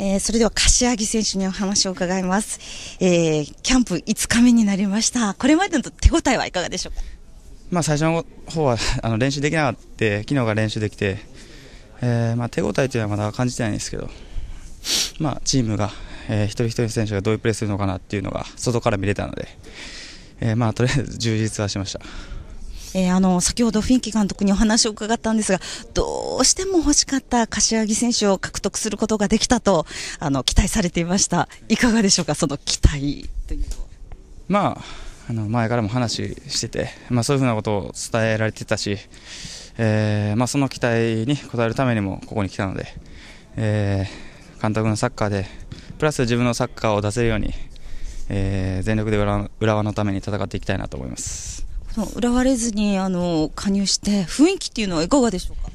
えー、それでは柏木選手にお話を伺います、えー、キャンプ5日目になりましたこれまでの手応えはいかがでしょうか、まあ、最初の方はあの練習できなかった昨日が練習できて、えー、まあ、手応えというのはまだ感じてないんですけど、まあ、チームが、えー、一人一人選手がどういうプレーするのかなっていうのが外から見れたので、えまあ、とりあえず充実はしました。えー、あの、先ほどフィンキ監督にお話を伺ったんですが、どうしても欲しかった柏木選手を獲得することができたと、あの、期待されていました。いかがでしょうか、その期待というまあ、あの、前からも話してて、まあ、そういうふうなことを伝えられてたし、えー、まあ、その期待に応えるためにもここに来たので、えー、監督のサッカーで、プラス自分のサッカーを出せるように、えー、全力で浦和のために戦っていきたいなと思います。浦和レズにあの加入して雰囲気っていうのはいかがでしょうか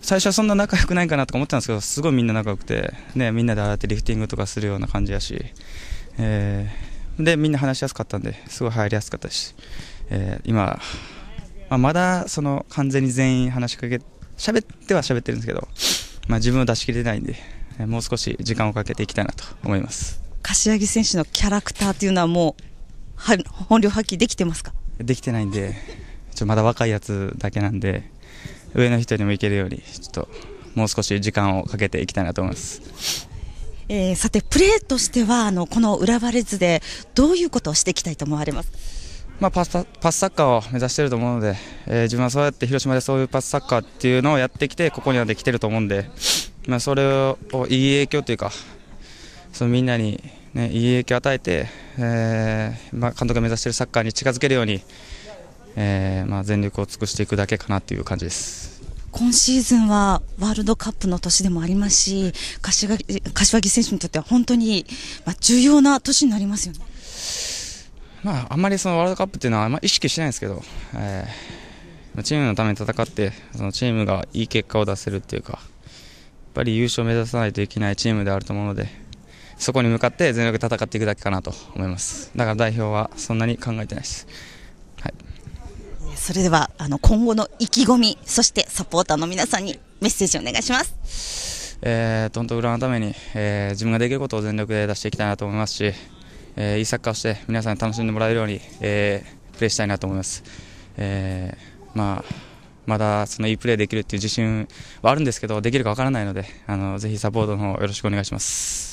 最初はそんな仲良くないかなとか思ってたんですけどすごいみんな仲良くて、ね、みんなでやってリフティングとかするような感じやし、えー、でみんな話しやすかったんですごい入りやすかったし、えー、今、まあ、まだその完全に全員話しかけ喋っては喋ってるんですけど、まあ、自分を出し切れないんでもう少し時間をかけていきたいなと思います柏木選手のキャラクターというのはもう本領発揮できてますかできてないんで、ちょまだ若いやつだけなんで、上の人にも行けるように、ちょっともう少し時間をかけていきたいなと思います。えー、さて、プレーとしてはあのこの浦和レッズでどういうことをしていきたいと思われます、まあ、パスサッカーを目指していると思うので、えー、自分はそうやって広島でそういうパスサッカーっていうのをやってきてここにはできていると思うんで、まあ、それをいい影響というかそのみんなにね、いい影響を与えて、えーまあ、監督が目指しているサッカーに近づけるように、えーまあ、全力を尽くしていくだけかなという感じです今シーズンはワールドカップの年でもありますし柏柏木選手にとっては本当に、まあ、重要な年になりますよね。まあ、あんまりそのワールドカップっていうのはあんま意識してないんですけど、えー、チームのために戦ってそのチームがいい結果を出せるっていうかやっぱり優勝を目指さないといけないチームであると思うので。そこに向かって全力で戦っていくだけかなと思いますだから代表はそんなに考えてないです、はい、それではあの今後の意気込みそしてサポーターの皆さんにメッセージお願いします。えー、トントグラのために、えー、自分ができることを全力で出していきたいなと思いますし、えー、いいサッカーをして皆さんに楽しんでもらえるように、えー、プレーしたいなと思います。えー、まあまだそのいいプレーできるっていう自信はあるんですけどできるかわからないのであのぜひサポートの方よろしくお願いします。